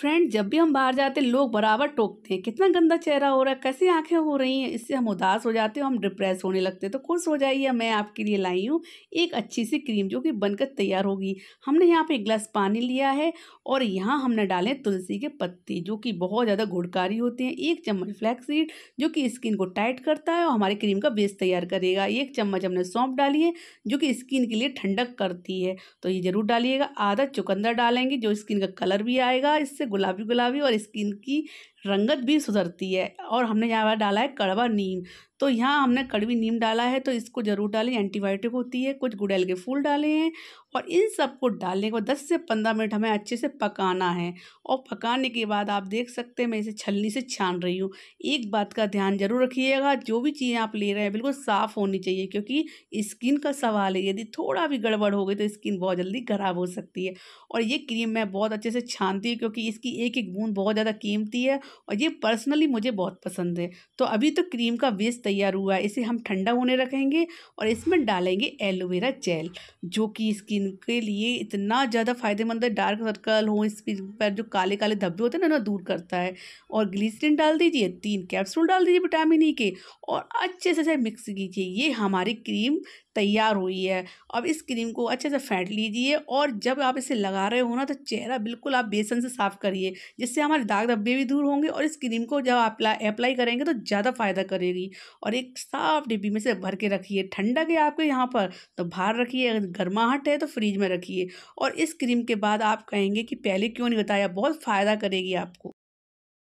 friend जब भी हम बाहर जाते हैं लोग बराबर टोकते हैं कितना गंदा चेहरा हो रहा है कैसी आंखें हो रही हैं इससे हम उदास हो जाते हैं हम डिप्रेस होने लगते हैं तो खुश हो जाइए मैं आपके लिए लाई हूँ एक अच्छी सी क्रीम जो कि बनकर तैयार होगी हमने यहाँ पे एक गिलास पानी लिया है और यहाँ हमने डाले तुलसी के पत्ते जो कि बहुत ज़्यादा गुड़कारी होते हैं एक चम्मच फ्लैक्सीड जो कि स्किन को टाइट करता है और हमारी क्रीम का बेस तैयार करेगा एक चम्मच हमने सौंप डाली है जो कि स्किन के लिए ठंडक करती है तो ये ज़रूर डालिएगा आधा चुकंदर डालेंगे जो स्किन का कलर भी आएगा इससे से गुलाबी गुलाबी और स्किन की रंगत भी सुधरती है और हमने यहाँ डाला है कड़वा नीम तो यहाँ हमने कड़वी नीम डाला है तो इसको ज़रूर डालें एंटीबायोटिक होती है कुछ गुड़ैल के फूल डाले हैं और इन सबको डालने को दस से पंद्रह मिनट हमें अच्छे से पकाना है और पकाने के बाद आप देख सकते हैं मैं इसे छलनी से छान रही हूँ एक बात का ध्यान जरूर रखिएगा जो भी चीज़ें आप ले रहे हैं बिल्कुल साफ़ होनी चाहिए क्योंकि स्किन का सवाल है यदि थोड़ा भी गड़बड़ हो गई तो स्किन बहुत जल्दी ख़राब हो सकती है और ये क्रीम मैं बहुत अच्छे से छानती हूँ क्योंकि इसकी एक एक बूंद बहुत ज़्यादा कीमती है और ये पर्सनली मुझे बहुत पसंद है तो अभी तो क्रीम का वेस्ट तैयार हुआ इसे हम ठंडा होने रखेंगे और इसमें डालेंगे एलोवेरा जेल जो कि स्किन के लिए इतना ज़्यादा फायदेमंद है डार्क सर्कल हो स्किन पर जो काले काले धब्बे होते हैं ना ना दूर करता है और ग्लिसरीन डाल दीजिए तीन कैप्सूल डाल दीजिए विटामिन ई e के और अच्छे से मिक्स कीजिए ये हमारी क्रीम तैयार हुई है अब इस क्रीम को अच्छे से फेंट लीजिए और जब आप इसे लगा रहे हो ना तो चेहरा बिल्कुल आप बेसन से साफ़ करिए जिससे हमारे दाग धब्बे भी दूर होंगे और इस क्रीम को जब आप अप्लाई करेंगे तो ज़्यादा फ़ायदा करेगी और एक साफ डिब्बी में से भर के रखिए ठंडक है आपके यहाँ पर तो बाहर रखिए अगर गर्माहट है तो फ्रिज में रखिए और इस क्रीम के बाद आप कहेंगे कि पहले क्यों नहीं बताया बहुत फ़ायदा करेगी आपको